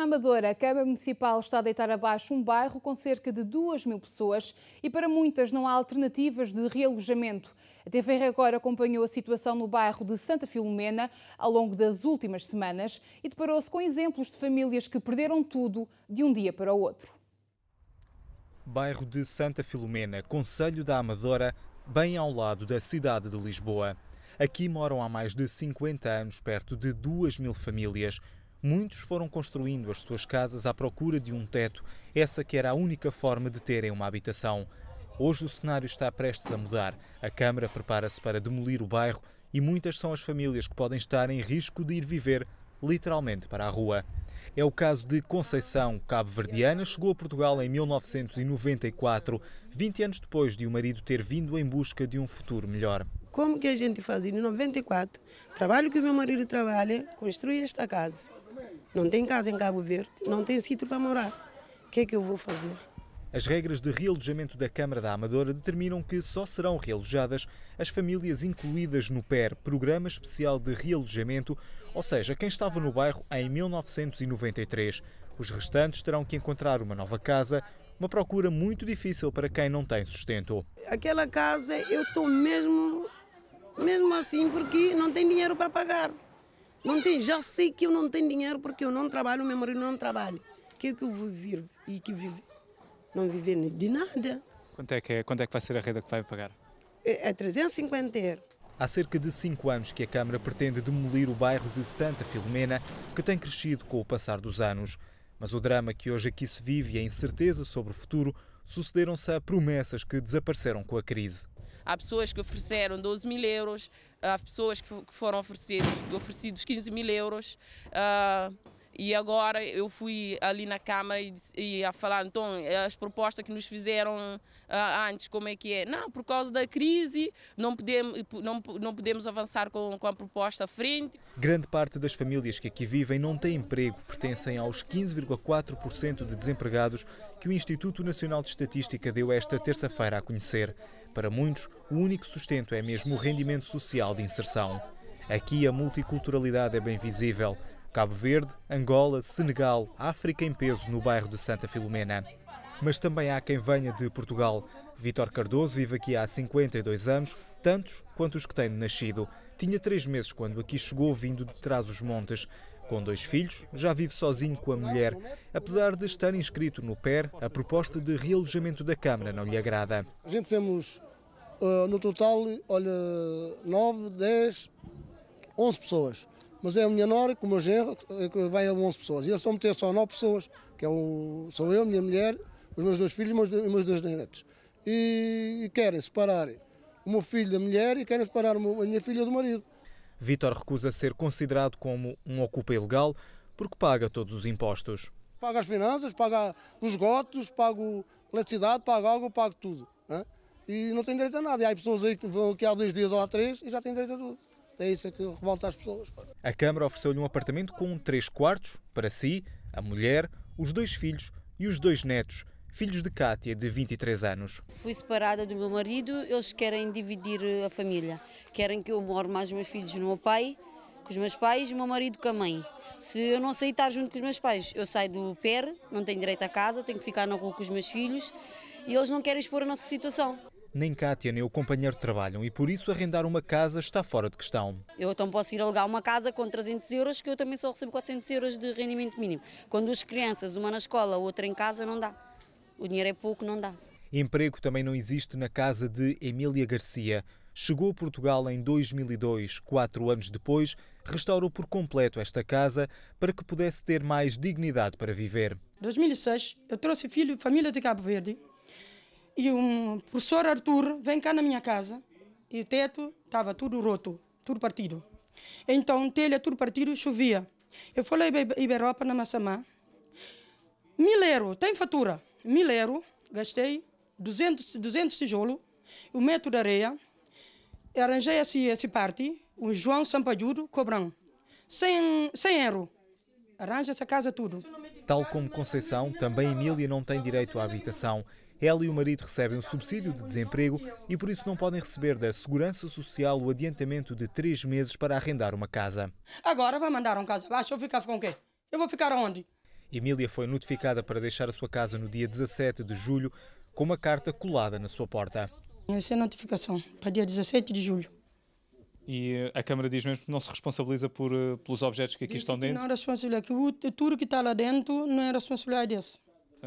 Na Amadora, a Câmara Municipal está a deitar abaixo um bairro com cerca de 2 mil pessoas e para muitas não há alternativas de realojamento. A TV Record acompanhou a situação no bairro de Santa Filomena ao longo das últimas semanas e deparou-se com exemplos de famílias que perderam tudo de um dia para o outro. Bairro de Santa Filomena, Conselho da Amadora, bem ao lado da cidade de Lisboa. Aqui moram há mais de 50 anos perto de 2 mil famílias, muitos foram construindo as suas casas à procura de um teto, essa que era a única forma de terem uma habitação. Hoje o cenário está prestes a mudar. A Câmara prepara-se para demolir o bairro e muitas são as famílias que podem estar em risco de ir viver literalmente para a rua. É o caso de Conceição Cabo-Verdiana, chegou a Portugal em 1994, 20 anos depois de o marido ter vindo em busca de um futuro melhor. Como que a gente fazia em 94? Trabalho que o meu marido trabalha, construí esta casa. Não tem casa em Cabo Verde, não tem sítio para morar. O que é que eu vou fazer? As regras de realojamento da Câmara da Amadora determinam que só serão realojadas as famílias incluídas no PER, Programa Especial de Realojamento, ou seja, quem estava no bairro em 1993. Os restantes terão que encontrar uma nova casa, uma procura muito difícil para quem não tem sustento. Aquela casa eu estou mesmo, mesmo assim porque não tenho dinheiro para pagar. Não tem, já sei que eu não tenho dinheiro porque eu não trabalho, meu marido não trabalha. O que é que eu vou viver e que vive? Não viver de nada. Quanto é, que é, quanto é que vai ser a renda que vai pagar? É, é 350 euros. Há cerca de cinco anos que a Câmara pretende demolir o bairro de Santa Filomena, que tem crescido com o passar dos anos. Mas o drama que hoje aqui se vive e a incerteza sobre o futuro sucederam-se a promessas que desapareceram com a crise. Há pessoas que ofereceram 12 mil euros, há pessoas que foram oferecidos, oferecidos 15 mil euros. Uh, e agora eu fui ali na Câmara e, e, a falar, então, as propostas que nos fizeram uh, antes, como é que é? Não, por causa da crise, não podemos, não, não podemos avançar com, com a proposta à frente. Grande parte das famílias que aqui vivem não têm emprego, pertencem aos 15,4% de desempregados que o Instituto Nacional de Estatística deu esta terça-feira a conhecer. Para muitos, o único sustento é mesmo o rendimento social de inserção. Aqui a multiculturalidade é bem visível. Cabo Verde, Angola, Senegal, África em peso no bairro de Santa Filomena. Mas também há quem venha de Portugal. Vitor Cardoso vive aqui há 52 anos, tantos quanto os que tem nascido. Tinha três meses quando aqui chegou vindo de Trás-os-Montes. Com dois filhos, já vive sozinho com a mulher. Apesar de estar inscrito no PER, a proposta de realojamento da Câmara não lhe agrada. A gente temos, eh, no total, olha, 9, 10, 11 pessoas. Mas é a minha nora, com o meu genro, eh, que vai a 11 pessoas. E eles estão a meter só 9 pessoas, que é o, sou eu, minha mulher, os meus dois filhos e os meus, meus dois netos. E, e querem separar o meu filho da mulher e querem separar a minha filha do marido. Vítor recusa ser considerado como um ocupa ilegal porque paga todos os impostos. Pago as finanças, pago os gotos, pago eletricidade, pago água, pago tudo. Né? E não tem direito a nada. E há pessoas aí que vão aqui há dois dias ou há três e já têm direito a tudo. É isso que revolta as pessoas. A Câmara ofereceu-lhe um apartamento com três quartos para si, a mulher, os dois filhos e os dois netos filhos de Kátia, de 23 anos. Fui separada do meu marido, eles querem dividir eh, a família. Querem que eu more mais os meus filhos no meu pai, com os meus pais, o meu marido com a mãe. Se eu não sair estar junto com os meus pais, eu saio do PER, não tenho direito à casa, tenho que ficar na rua com os meus filhos e eles não querem expor a nossa situação. Nem Kátia nem o companheiro trabalham e por isso arrendar uma casa está fora de questão. Eu então posso ir alugar uma casa com 300 euros, que eu também só recebo 400 euros de rendimento mínimo. Quando duas crianças, uma na escola, outra em casa, não dá. O dinheiro é pouco, não dá. Emprego também não existe na casa de Emília Garcia. Chegou a Portugal em 2002, quatro anos depois, restaurou por completo esta casa para que pudesse ter mais dignidade para viver. Em 2006, eu trouxe filho família de Cabo Verde e um professor Arthur vem cá na minha casa e o teto estava tudo roto, tudo partido. Então, telha tudo partido, chovia. Eu fui lá em Iberopa, na Massamá. Mileiro, tem fatura? mil euros, gastei 200, 200 tijolos, um metro de areia, arranjei esse, esse parte, o João Sampajudo, cobram 100, 100 euros. Arranja essa casa tudo. Tal como Conceição, também Emília não tem direito à habitação. Ela e o marido recebem o subsídio de desemprego e por isso não podem receber da Segurança Social o adiantamento de três meses para arrendar uma casa. Agora vai mandar uma casa abaixo, eu vou ficar com o quê? Eu vou ficar onde? Emília foi notificada para deixar a sua casa no dia 17 de julho com uma carta colada na sua porta. Essa é a notificação, para dia 17 de julho. E eh, a Câmara diz mesmo que não se responsabiliza por, eh, pelos objetos que aqui diz estão dentro? Não é responsabilidade, tudo que está lá dentro não é responsabilidade desse.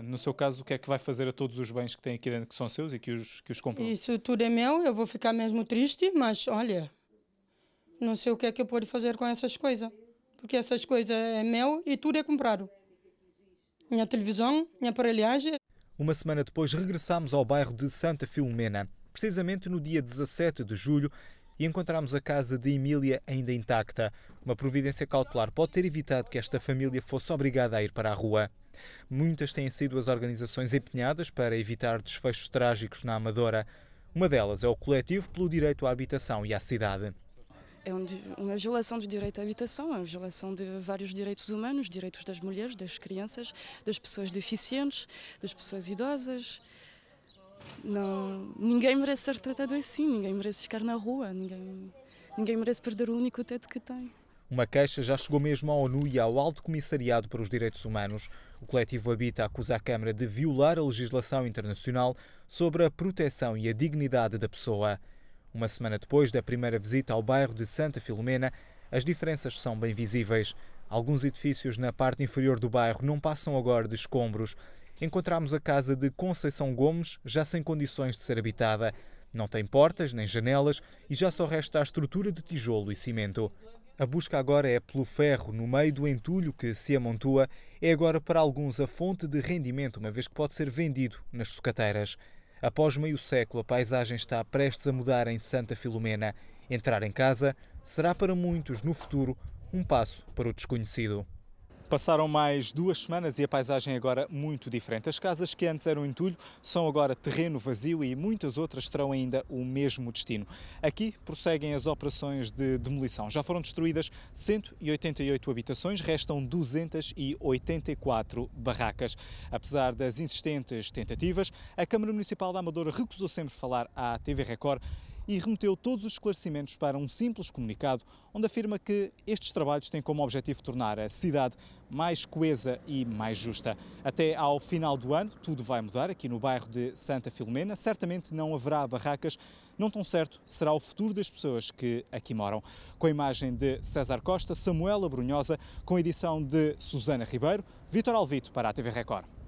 No seu caso, o que é que vai fazer a todos os bens que tem aqui dentro que são seus e que os, que os comprou? Isso tudo é meu, eu vou ficar mesmo triste, mas olha, não sei o que é que eu posso fazer com essas coisas. Porque essas coisas é meu e tudo é comprado minha televisão, minha aparelhagem. Uma semana depois regressámos ao bairro de Santa Filomena. Precisamente no dia 17 de julho, e encontramos a casa de Emília ainda intacta. Uma providência cautelar pode ter evitado que esta família fosse obrigada a ir para a rua. Muitas têm sido as organizações empenhadas para evitar desfechos trágicos na Amadora. Uma delas é o Coletivo pelo Direito à Habitação e à Cidade é uma violação do direito à habitação, é uma violação de vários direitos humanos, direitos das mulheres, das crianças, das pessoas deficientes, das pessoas idosas. Não, ninguém merece ser tratado assim, ninguém merece ficar na rua, ninguém, ninguém merece perder o único teto que tem. Uma queixa já chegou mesmo à ONU e ao Alto Comissariado para os Direitos Humanos. O coletivo Habita acusa a Câmara de violar a legislação internacional sobre a proteção e a dignidade da pessoa. Uma semana depois da primeira visita ao bairro de Santa Filomena, as diferenças são bem visíveis. Alguns edifícios na parte inferior do bairro não passam agora de escombros. Encontramos a casa de Conceição Gomes já sem condições de ser habitada. Não tem portas nem janelas e já só resta a estrutura de tijolo e cimento. A busca agora é pelo ferro no meio do entulho que se amontoa. É agora para alguns a fonte de rendimento, uma vez que pode ser vendido nas sucateiras. Após meio século, a paisagem está prestes a mudar em Santa Filomena. Entrar em casa será para muitos, no futuro, um passo para o desconhecido. Passaram mais duas semanas e a paisagem é agora muito diferente. As casas que antes eram entulho são agora terreno vazio e muitas outras terão ainda o mesmo destino. Aqui prosseguem as operações de demolição. Já foram destruídas 188 habitações, restam 284 barracas. Apesar das insistentes tentativas, a Câmara Municipal da Amadora recusou sempre falar à TV Record e remeteu todos os esclarecimentos para um simples comunicado, onde afirma que estes trabalhos têm como objetivo tornar a cidade mais coesa e mais justa. Até ao final do ano, tudo vai mudar aqui no bairro de Santa Filomena. Certamente não haverá barracas, não tão certo será o futuro das pessoas que aqui moram. Com a imagem de César Costa, Samuela Brunhosa, com a edição de Susana Ribeiro, Vitor Alvito para a TV Record.